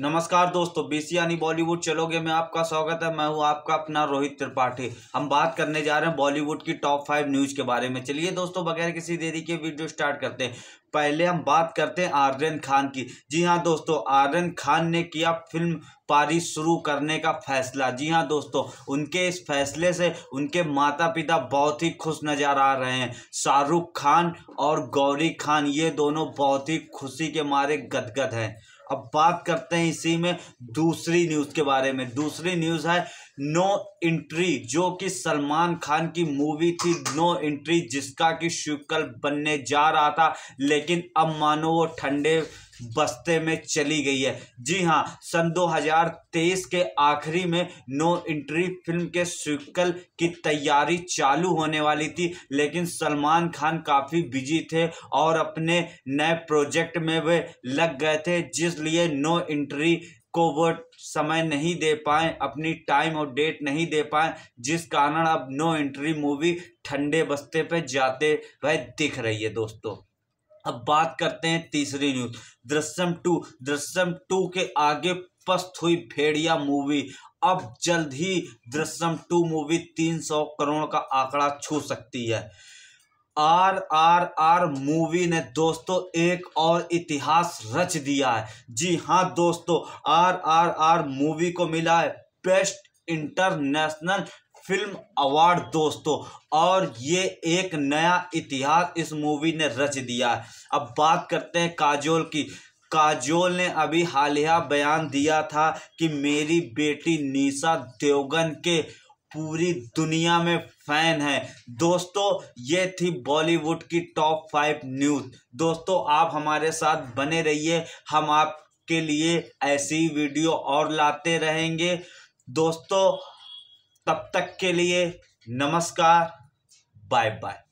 नमस्कार दोस्तों बीसी यानी बॉलीवुड चलोगे में आपका स्वागत है मैं हूं आपका अपना रोहित त्रिपाठी हम बात करने जा रहे हैं बॉलीवुड की टॉप फाइव न्यूज के बारे में चलिए दोस्तों बगैर किसी देरी के वीडियो स्टार्ट करते हैं पहले हम बात करते हैं आर्यन खान की जी हाँ दोस्तों आर्यन खान ने किया फिल्म पारी शुरू करने का फैसला जी हाँ दोस्तों उनके इस फैसले से उनके माता पिता बहुत ही खुश नज़र आ रहे हैं शाहरुख खान और गौरी खान ये दोनों बहुत ही खुशी के मारे गदगद हैं अब बात करते हैं इसी में दूसरी न्यूज़ के बारे में दूसरी न्यूज़ है नो एंट्री जो कि सलमान खान की मूवी थी नो एंट्री जिसका कि शिवकल बनने जा रहा था लेकिन अब मानो वो ठंडे बस्ते में चली गई है जी हाँ सन 2023 के आखिरी में नो एंट्री फिल्म के सिक्वल की तैयारी चालू होने वाली थी लेकिन सलमान खान काफ़ी बिजी थे और अपने नए प्रोजेक्ट में वे लग गए थे जिसलिए नो एंट्री को वो समय नहीं दे पाए अपनी टाइम और डेट नहीं दे पाए जिस कारण अब नो एंट्री मूवी ठंडे बस्ते पे जाते वह दिख रही है दोस्तों अब बात करते हैं तीसरी news Drishyam two Drishyam two के आगे पस्त हुई भेड़िया मूवी अब जल्द ही दृश्यम टू मूवी तीन सौ करोड़ का आंकड़ा छू सकती है आर आर आर मूवी ने दोस्तों एक और इतिहास रच दिया है जी हाँ दोस्तों आर आर आर मूवी को मिला है बेस्ट इंटरनेशनल फिल्म अवार्ड दोस्तों और ये एक नया इतिहास इस मूवी ने रच दिया है अब बात करते हैं काजोल की काजोल ने अभी हालिया बयान दिया था कि मेरी बेटी निशा देवगन के पूरी दुनिया में फैन है दोस्तों ये थी बॉलीवुड की टॉप फाइव न्यूज दोस्तों आप हमारे साथ बने रहिए हम आपके लिए ऐसी वीडियो और लाते रहेंगे दोस्तों तब तक के लिए नमस्कार बाय बाय